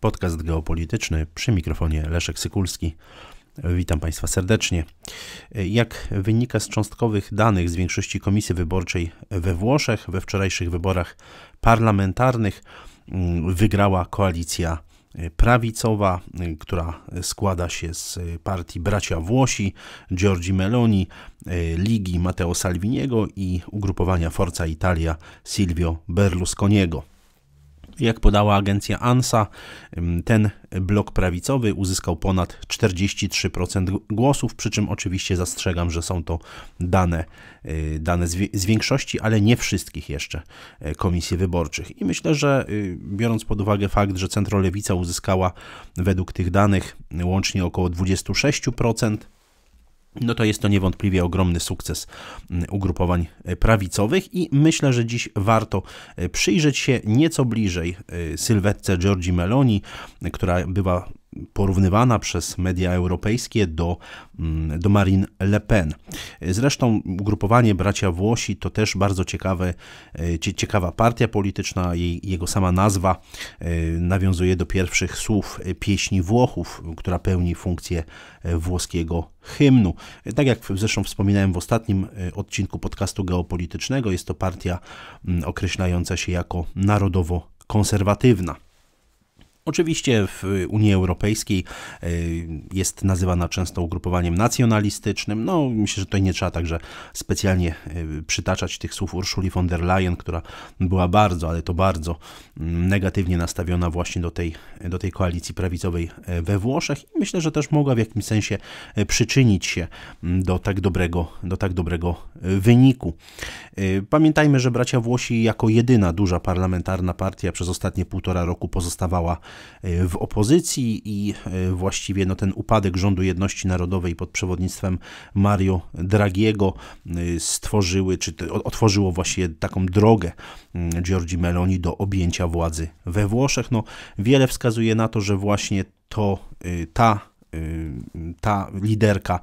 Podcast geopolityczny przy mikrofonie Leszek Sykulski. Witam Państwa serdecznie. Jak wynika z cząstkowych danych z większości komisji wyborczej we Włoszech, we wczorajszych wyborach parlamentarnych mm, wygrała koalicja y, prawicowa, y, która składa się z y, partii Bracia Włosi, Giorgi Meloni, Ligi Matteo Salviniego i ugrupowania Forza Italia Silvio Berlusconiego. Jak podała agencja ANSA, ten blok prawicowy uzyskał ponad 43% głosów, przy czym oczywiście zastrzegam, że są to dane, y, dane z większości, ale nie wszystkich jeszcze y, komisji wyborczych. I myślę, że y, biorąc pod uwagę fakt, że Centrolewica uzyskała według tych danych łącznie około 26%, no to jest to niewątpliwie ogromny sukces mm, ugrupowań e, prawicowych i myślę, że dziś warto e, przyjrzeć się nieco bliżej e, sylwetce Giorgi Meloni, która była porównywana przez media europejskie do, mm, do Marine Le Pen. Zresztą ugrupowanie Bracia Włosi to też bardzo ciekawe, e, ciekawa partia polityczna, jej, jego sama nazwa e, nawiązuje do pierwszych słów e, pieśni Włochów, która pełni funkcję włoskiego hymnu. Tak jak zresztą wspominałem w ostatnim odcinku podcastu geopolitycznego, jest to partia mm, określająca się jako narodowo konserwatywna. Oczywiście w Unii Europejskiej e, jest nazywana często ugrupowaniem nacjonalistycznym. No, myślę, że tutaj nie trzeba także specjalnie e, przytaczać tych słów Urszuli von der Leyen, która była bardzo, ale to bardzo mm, negatywnie nastawiona właśnie do tej, do tej koalicji prawicowej e, we Włoszech i myślę, że też mogła w jakimś sensie przyczynić się mm, do tak dobrego, do tak dobrego wyniku. Pamiętajmy, że bracia Włosi jako jedyna duża parlamentarna partia przez ostatnie półtora roku pozostawała Y, w opozycji i y, właściwie no, ten upadek rządu jedności narodowej pod przewodnictwem Mario Dragiego y, stworzyły, czy otworzyło właśnie taką drogę Giorgi Meloni do objęcia władzy we Włoszech. No, wiele wskazuje na to, że właśnie to ta ta liderka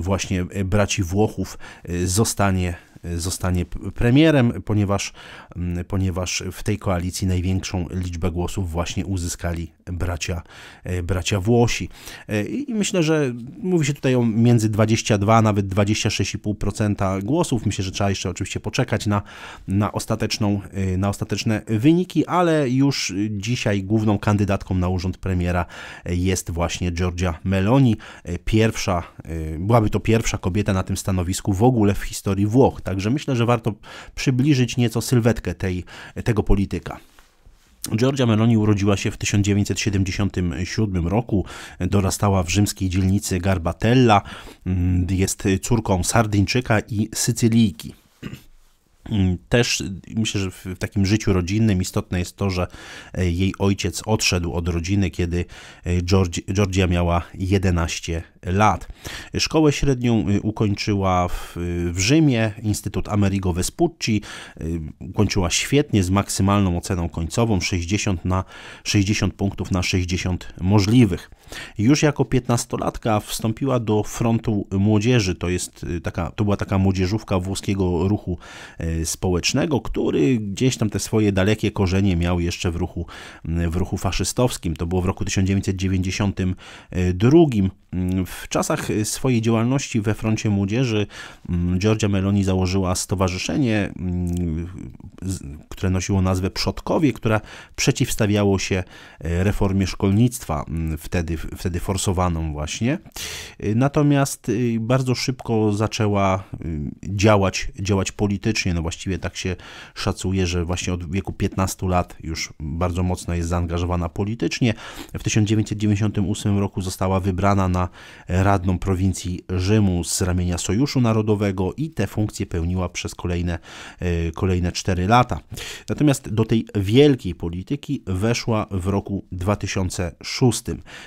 właśnie braci Włochów zostanie Y, zostanie premierem, ponieważ, mm, ponieważ w tej koalicji największą liczbę głosów właśnie uzyskali bracia, y, bracia Włosi. Y, I myślę, że mówi się tutaj o między 22, nawet 26,5% głosów. Myślę, że trzeba jeszcze oczywiście poczekać na, na, ostateczną, na ostateczne wyniki, ale już dzisiaj główną kandydatką na urząd premiera jest właśnie Giorgia Meloni. Pierwsza, byłaby to pierwsza kobieta na tym stanowisku w ogóle w historii Włoch. Tak Także myślę, że warto przybliżyć nieco sylwetkę tej, tego polityka. Giorgia Meloni urodziła się w 1977 roku, dorastała w rzymskiej dzielnicy Garbatella, mm, jest córką Sardyńczyka i Sycylijki. Też myślę, że w takim życiu rodzinnym istotne jest to, że e, jej ojciec odszedł od rodziny, kiedy e, Georgia miała 11 lat. Szkołę średnią y, ukończyła w, w Rzymie, Instytut Amerigo Vespucci. Y, ukończyła świetnie z maksymalną oceną końcową 60 na 60 punktów na 60 możliwych. Już jako 15-latka wstąpiła do frontu młodzieży. To, jest y, taka, to była taka młodzieżówka włoskiego ruchu społecznego, który gdzieś tam te swoje dalekie korzenie miał jeszcze w ruchu, w ruchu faszystowskim. To było w roku 1992. W czasach y, swojej działalności we froncie młodzieży mm, Giorgia Meloni założyła stowarzyszenie mm, które nosiło nazwę Przodkowie, która przeciwstawiało się e, reformie szkolnictwa, wtedy, wtedy forsowaną właśnie. E, natomiast e, bardzo szybko zaczęła działać, działać politycznie, no właściwie tak się szacuje, że właśnie od wieku 15 lat już bardzo mocno jest zaangażowana politycznie. W 1998 roku została wybrana na radną prowincji Rzymu z ramienia Sojuszu Narodowego i tę funkcję pełniła przez kolejne, kolejne kolejne 4 lata. Natomiast do tej wielkiej polityki weszła w roku 2006.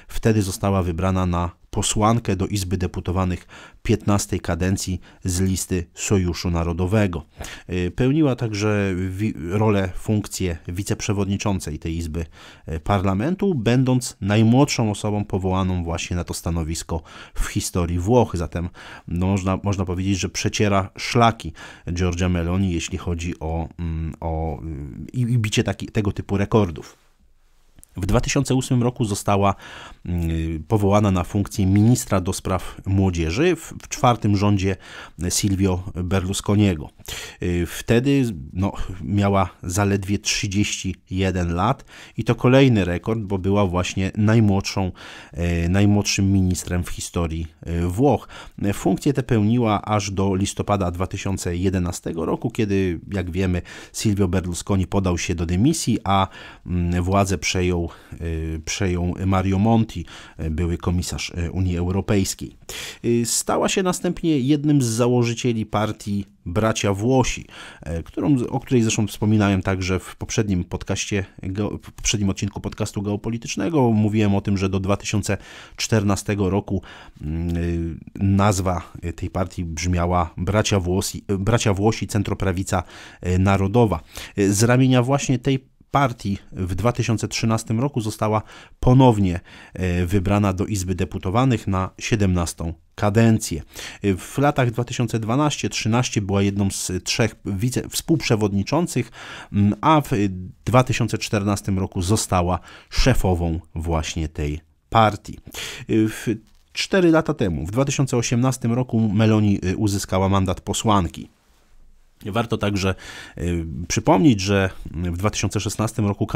Wtedy została wybrana na posłankę do Izby Deputowanych 15 kadencji z listy Sojuszu Narodowego. E, pełniła także rolę, funkcję wiceprzewodniczącej tej Izby e, Parlamentu, będąc najmłodszą osobą powołaną właśnie na to stanowisko w historii Włoch. Zatem no, można, można powiedzieć, że przeciera szlaki Giorgia Meloni, jeśli chodzi o, mm, o y, i, i bicie taki, tego typu rekordów. W 2008 roku została mm, powołana na funkcję ministra do spraw młodzieży w czwartym rządzie Silvio Berlusconiego. Y, wtedy no, miała zaledwie 31 lat i to kolejny rekord, bo była właśnie najmłodszą, y, najmłodszym ministrem w historii y, Włoch. Funkcję tę pełniła aż do listopada 2011 roku, kiedy, jak wiemy, Silvio Berlusconi podał się do dymisji, a mm, władzę przejął przejął, y, przejął Mario Monti, y, były komisarz y, Unii Europejskiej. Stała się następnie jednym z założycieli partii Bracia Włosi, którą, o której zresztą wspominałem także w poprzednim podcaście, w poprzednim odcinku podcastu geopolitycznego. Mówiłem o tym, że do 2014 roku nazwa tej partii brzmiała Bracia Włosi, Bracia Włosi Centroprawica Narodowa. Z ramienia właśnie tej partii w 2013 roku została ponownie e, wybrana do Izby Deputowanych na 17 kadencję. E, w latach 2012-13 była jedną z trzech wice, współprzewodniczących, a w 2014 roku została szefową właśnie tej partii. E, w cztery lata temu, w 2018 roku, Meloni uzyskała mandat posłanki. Warto także y, przypomnieć, że w 2016 roku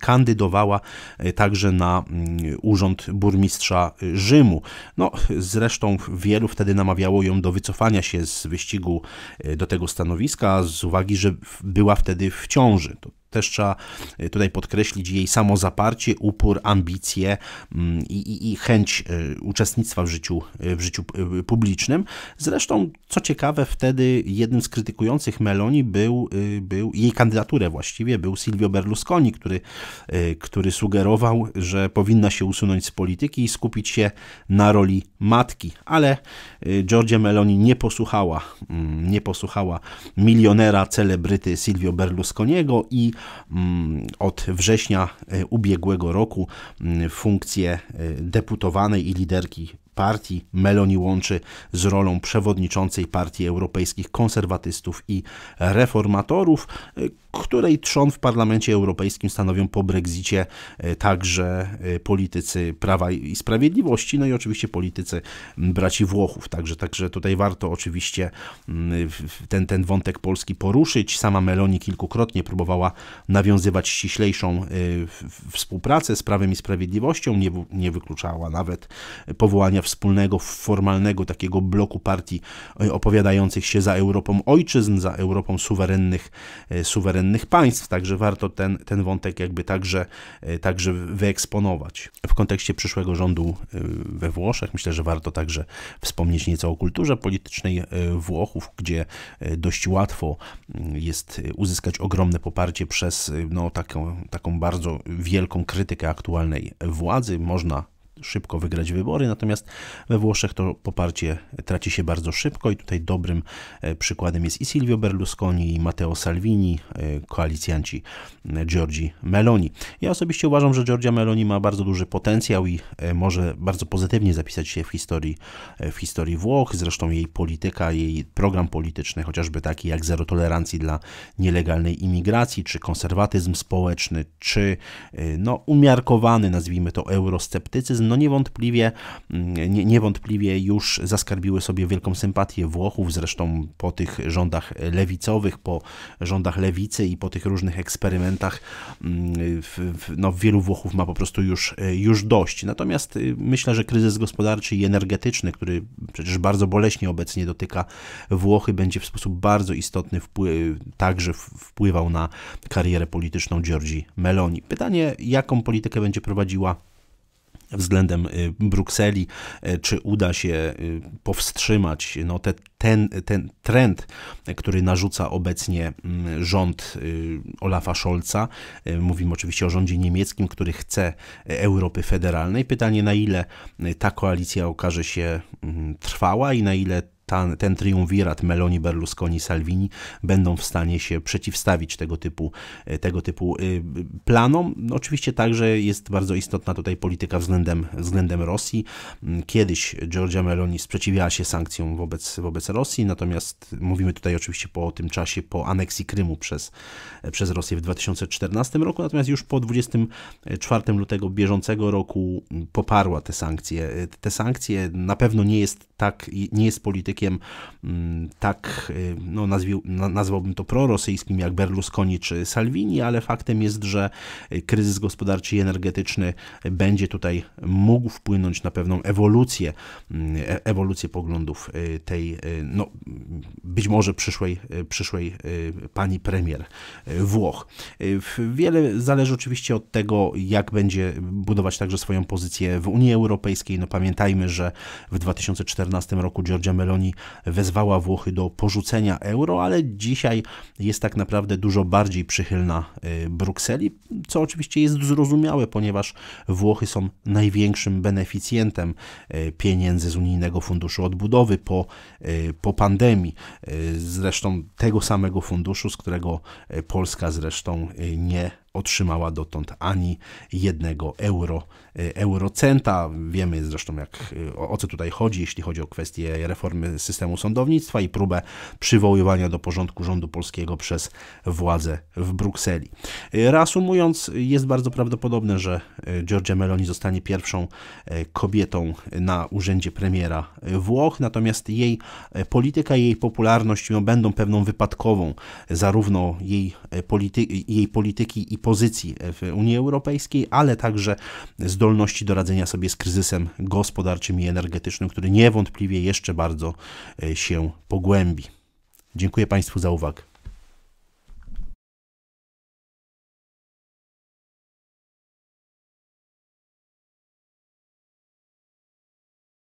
kandydowała y, także na y, urząd burmistrza Rzymu. No, zresztą wielu wtedy namawiało ją do wycofania się z wyścigu do tego stanowiska z uwagi, że była wtedy w ciąży. To też trzeba y, tutaj podkreślić jej samozaparcie, upór, ambicje mm, i, i, i chęć y, uczestnictwa w życiu, y, w życiu publicznym. Zresztą, co ciekawe, wtedy jednym z krytykujących Meloni był, był jej kandydaturę właściwie, był Silvio Berlusconi, który, który sugerował, że powinna się usunąć z polityki i skupić się na roli matki, ale Giorgia Meloni nie posłuchała, mm, nie posłuchała milionera celebryty Silvio Berlusconiego i Mm, od września e, ubiegłego roku mm, funkcję e, deputowanej i liderki partii Meloni łączy z rolą przewodniczącej Partii Europejskich Konserwatystów i Reformatorów, y, której trzon w Parlamencie Europejskim stanowią po Brexicie y, także y, politycy Prawa i Sprawiedliwości, no i oczywiście politycy braci Włochów. Także, także tutaj warto oczywiście ten, ten wątek Polski poruszyć. Sama Meloni kilkukrotnie próbowała nawiązywać ściślejszą współpracę z Prawem i Sprawiedliwością, nie, nie wykluczała nawet powołania wspólnego, formalnego takiego bloku partii e, opowiadających się za Europą ojczyzn, za Europą suwerennych, e, suwerennych państw. Także warto ten, ten wątek jakby także, e, także wyeksponować. W kontekście przyszłego rządu we Włoszech myślę, że warto także wspomnieć nieco o kulturze politycznej Włochów, gdzie dość łatwo mm, jest uzyskać ogromne poparcie przez no, taką, taką bardzo wielką krytykę aktualnej władzy. Można szybko wygrać wybory, natomiast we Włoszech to poparcie traci się bardzo szybko i tutaj dobrym e, przykładem jest i Silvio Berlusconi, i Matteo Salvini, e, koalicjanci e, Giorgi Meloni. Ja osobiście uważam, że Giorgia Meloni ma bardzo duży potencjał i może bardzo pozytywnie zapisać się w historii, w historii Włoch, zresztą jej polityka, jej program polityczny, chociażby taki jak zero tolerancji dla nielegalnej imigracji, czy konserwatyzm społeczny, czy no, umiarkowany, nazwijmy to, eurosceptycyzm, no niewątpliwie, mm, nie, niewątpliwie już zaskarbiły sobie wielką sympatię Włochów, zresztą po tych rządach lewicowych, po rządach lewicy i po tych różnych eksperymentach mm, no, wielu Włochów ma po prostu już, e, już dość. Natomiast e, myślę, że kryzys gospodarczy i energetyczny, który przecież bardzo boleśnie obecnie dotyka Włochy, będzie w sposób bardzo istotny także wpływał na karierę polityczną Giorgi Meloni. Pytanie, jaką politykę będzie prowadziła względem y, Brukseli, y, czy uda się y, powstrzymać no te, ten, ten trend, który narzuca obecnie mm, rząd Olafa Scholza. Mówimy oczywiście o rządzie niemieckim, który chce Europy federalnej. Pytanie, na ile ta koalicja okaże się mm, trwała i na ile ten triumvirat Meloni, Berlusconi, Salvini będą w stanie się przeciwstawić tego typu, e, tego typu e, planom. No, oczywiście także jest bardzo istotna tutaj polityka względem, względem Rosji. Mm, kiedyś Giorgia Meloni sprzeciwiała się sankcjom wobec, wobec Rosji, natomiast mówimy tutaj oczywiście po tym czasie, po aneksji Krymu przez, e, przez Rosję w 2014 roku, natomiast już po 24 lutego bieżącego roku poparła te sankcje. Te sankcje na pewno nie jest tak, nie jest polityka politykiem mm, tak, y, no nazwałbym to prorosyjskim, jak Berlusconi czy Salvini, ale faktem jest, że y, kryzys gospodarczy i energetyczny będzie tutaj mógł wpłynąć na pewną ewolucję, mm, e, ewolucję poglądów y, tej, no, być może przyszłej, przyszłej pani premier Włoch. Wiele zależy oczywiście od tego, jak będzie budować także swoją pozycję w Unii Europejskiej. No pamiętajmy, że w 2014 roku Giorgia Meloni wezwała Włochy do porzucenia euro, ale dzisiaj jest tak naprawdę dużo bardziej przychylna y, Brukseli, co oczywiście jest zrozumiałe, ponieważ Włochy są największym beneficjentem y, pieniędzy z Unijnego Funduszu Odbudowy po, y, po pandemii. Zresztą tego samego funduszu, z którego Polska zresztą nie otrzymała dotąd ani jednego euro, e, eurocenta. Wiemy zresztą jak, e, o, o co tutaj chodzi, jeśli chodzi o kwestię reformy systemu sądownictwa i próbę przywoływania do porządku rządu polskiego przez władze w Brukseli. E, reasumując, jest bardzo prawdopodobne, że Giorgia Meloni zostanie pierwszą kobietą na urzędzie premiera Włoch, natomiast jej polityka i jej popularność no, będą pewną wypadkową zarówno jej, polity jej polityki i pozycji w Unii Europejskiej, ale także zdolności do radzenia sobie z kryzysem gospodarczym i energetycznym, który niewątpliwie jeszcze bardzo e, się pogłębi. Dziękuję Państwu za uwagę.